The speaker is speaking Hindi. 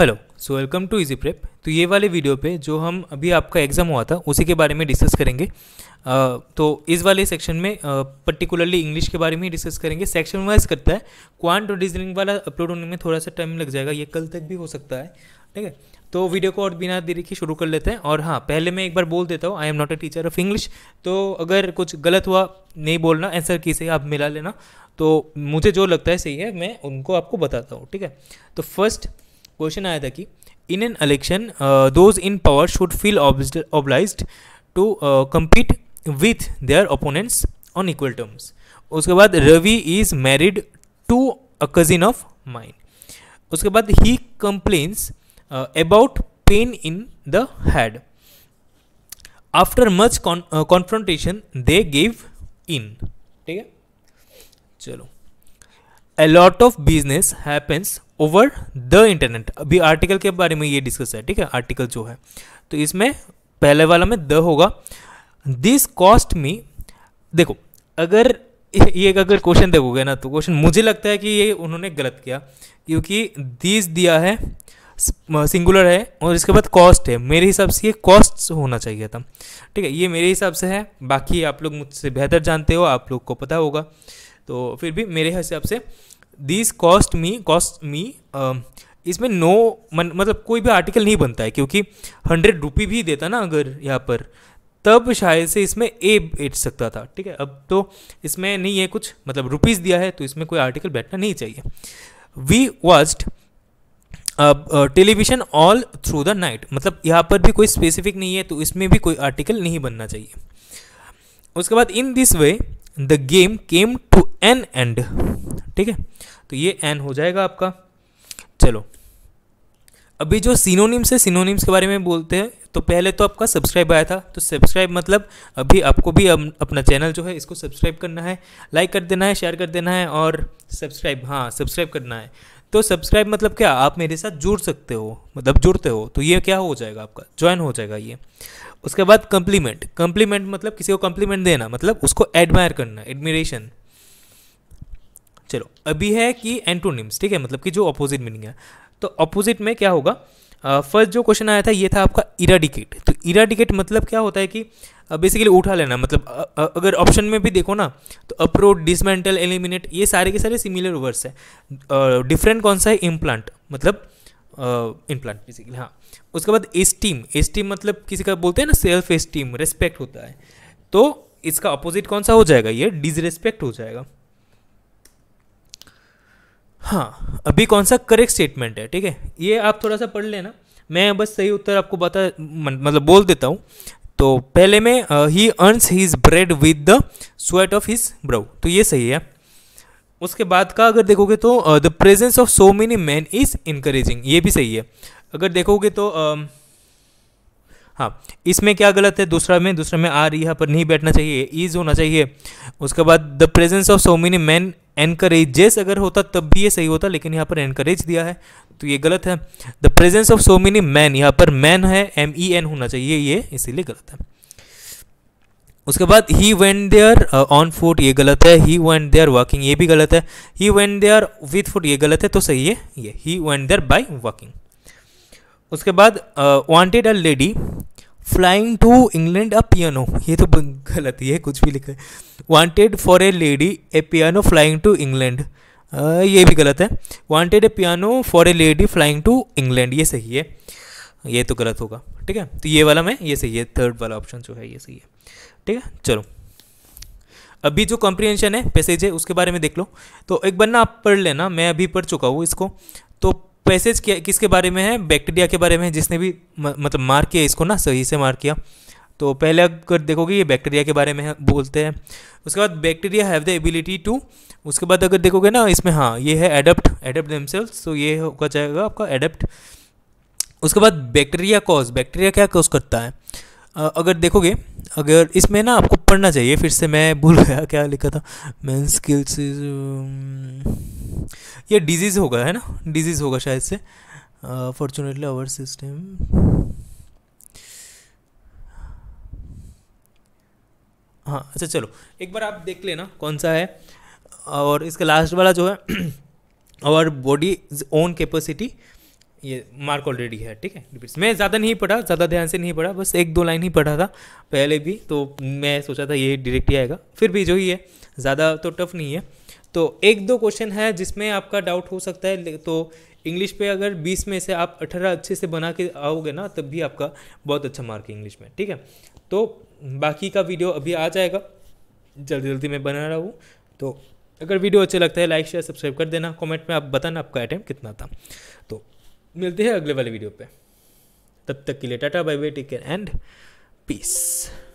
hello so welcome to Easy Prep तो ये वाले वीडियो पे जो हम अभी आपका एग्ज़ाम हुआ था उसी के बारे में डिस्कस करेंगे आ, तो इस वाले सेक्शन में पर्टिकुलरली इंग्लिश के बारे में डिस्कस करेंगे सेक्शन वाइज करता है क्वांट और रीजनिंग वाला अपलोड होने में थोड़ा सा टाइम लग जाएगा ये कल तक भी हो सकता है ठीक है तो वीडियो को और बिना देरी के शुरू कर लेते हैं और हाँ पहले मैं एक बार बोल देता हूँ I am not a teacher of English तो अगर कुछ गलत हुआ नहीं बोलना आंसर की से आप मिला लेना तो मुझे जो लगता है सही है मैं उनको आपको बताता हूँ ठीक है तो फर्स्ट क्वेश्चन आया था कि in an election those in power should feel obliged to compete with their opponents on equal terms उसके बाद Ravi is married to a cousin of mine उसके बाद ही complains about pain in the head after much confrontation they give in ठीक है चलो a lot of business happens over the internet अभी आर्टिकल के बारे में ये डिस्कस है ठीक है आर्टिकल जो है तो इसमें पहले वाला में द होगा दिस कॉस्ट मी देखो अगर ये अगर क्वेश्चन देखोगे ना तो क्वेश्चन मुझे लगता है कि ये उन्होंने गलत किया क्योंकि दिस दिया है सिंगुलर है और इसके बाद कॉस्ट है मेरे हिसाब से ये कॉस्ट होना चाहिए था ठीक है ये मेरे हिसाब से है बाकी आप लोग मुझसे बेहतर जानते हो आप लोग को पता होगा तो फिर भी मेरे हिसाब से this cost me cost me इसमें नो मन, मतलब कोई भी आर्टिकल नहीं बनता है क्योंकि हंड्रेड रुपी भी देता ना अगर यहाँ पर तब शायद से इसमें ए बैठ सकता था ठीक है अब तो इसमें नहीं है कुछ मतलब रुपीज़ दिया है तो इसमें कोई आर्टिकल बैठना नहीं चाहिए we watched television all through the night मतलब यहाँ पर भी कोई स्पेसिफिक नहीं है तो इसमें भी कोई आर्टिकल नहीं बनना चाहिए उसके बाद in this way the game came to an end ठीक है तो ये एन हो जाएगा आपका चलो अभी जो सिनोनिम्स है सिनोनिम्स के बारे में बोलते हैं तो पहले तो आपका सब्सक्राइब आया था तो सब्सक्राइब मतलब अभी आपको भी अप, अपना चैनल जो है इसको सब्सक्राइब करना है लाइक कर देना है शेयर कर देना है और सब्सक्राइब हाँ सब्सक्राइब करना है तो सब्सक्राइब मतलब क्या आप मेरे साथ जुड़ सकते हो मतलब जुड़ते हो तो ये क्या हो जाएगा आपका ज्वाइन हो जाएगा ये उसके बाद कम्प्लीमेंट कम्प्लीमेंट मतलब किसी को कंप्लीमेंट देना मतलब उसको एडमायर करना एडमिरेशन चलो अभी है कि एंटोनिम्स ठीक है मतलब कि जो अपोजिट मीनिंग है तो अपोजिट में क्या होगा फर्स्ट जो क्वेश्चन आया था ये था आपका इराडिकेट तो इराडिकेट मतलब क्या होता है कि बेसिकली उठा लेना मतलब अगर ऑप्शन में भी देखो ना तो अप्रोड डिसमेंटल एलिमिनेट ये सारे के सारे सिमिलर वर्ड्स है डिफरेंट कौन सा है इम्प्लांट मतलब इम्प्लांट बेसिकली हाँ उसके बाद एस्टीम एस्टीम मतलब किसी का बोलते हैं ना सेल्फ एस्टीम रेस्पेक्ट होता है तो इसका अपोजिट कौन सा हो जाएगा ये डिसरेस्पेक्ट हो जाएगा हाँ अभी कौन सा करेक्ट स्टेटमेंट है ठीक है ये आप थोड़ा सा पढ़ लेना मैं बस सही उत्तर आपको बता मतलब बोल देता हूँ तो पहले में ही earns his bread with the sweat of his brow तो ये सही है उसके बाद का अगर देखोगे तो the presence of so many man is encouraging ये भी सही है अगर देखोगे तो uh, हाँ इसमें क्या गलत है दूसरा में दूसरा में आर यहाँ पर नहीं बैठना चाहिए ईज होना चाहिए उसके बाद the presence of so many man encourages अगर होता तब भी ये सही होता लेकिन यहाँ पर एनकरेज दिया है तो ये गलत है the presence of so many man यहाँ पर मैन है एम ई एन होना चाहिए ये इसीलिए गलत है उसके बाद he went there on foot ये गलत है ही वेन देयर वॉकिंग ये भी गलत है he went there with foot ये गलत है तो सही है ये he went there by walking उसके बाद wanted a lady flying to England a piano ये तो गलत ही है कुछ भी लिखा है wanted for a lady a piano flying to England ये भी गलत है wanted a piano for a lady flying to England ये सही है ये तो गलत होगा ठीक है तो ये वाला में ये सही है थर्ड वाला ऑप्शन जो है ये सही है ठीक है चलो अभी जो कॉम्प्रीहेंशन है पैसेज है उसके बारे में देख लो तो एक बार ना आप पढ़ लेना मैं अभी पढ़ चुका हूँ इसको तो पैसेज क्या किसके बारे में है बैक्टीरिया के बारे में है जिसने भी म, मतलब मार किया इसको ना सही से मार किया तो पहले अगर देखोगे ये बैक्टीरिया के बारे में है, बोलते हैं उसके बाद bacteria have the ability to उसके बाद अगर देखोगे ना इसमें हाँ ये है एडप्ट एडप्ट देमसेल्स तो ये होगा जाएगा आपका एडप्ट उसके बाद बैक्टीरिया कॉज बैक्टीरिया क्या कॉज करता है अगर देखोगे अगर इसमें ना आपको पढ़ना चाहिए फिर से मैं भूल गया क्या लिखा था मैं स्किल्स um, ये डिजीज़ होगा है ना डिजीज़ होगा शायद से फॉर्चुनेटली आवर सिस्टम हाँ अच्छा चलो एक बार आप देख लेना कौन सा है और इसका लास्ट वाला जो है आवर बॉडी ओन कैपेसिटी ये मार्क ऑलरेडी है ठीक है मैं ज़्यादा नहीं पढ़ा ज़्यादा ध्यान से नहीं पढ़ा बस एक दो लाइन ही पढ़ा था पहले भी तो मैं सोचा था ये डायरेक्ट ही आएगा फिर भी जो ही है ज़्यादा तो टफ नहीं है तो एक दो क्वेश्चन है जिसमें आपका डाउट हो सकता है तो इंग्लिश पे अगर 20 में से आप 18 अच्छे से बना के आओगे ना तब भी आपका बहुत अच्छा मार्क है इंग्लिश में ठीक है तो बाकी का वीडियो अभी आ जाएगा जल्दी जल्दी मैं बना रहा हूँ तो अगर वीडियो अच्छा लगता है लाइक शेयर सब्सक्राइब कर देना कमेंट में आप बताना आपका अटैम्प कितना था तो मिलते हैं अगले वाले वीडियो पे तब तक के लिए tata bye bye take care and piece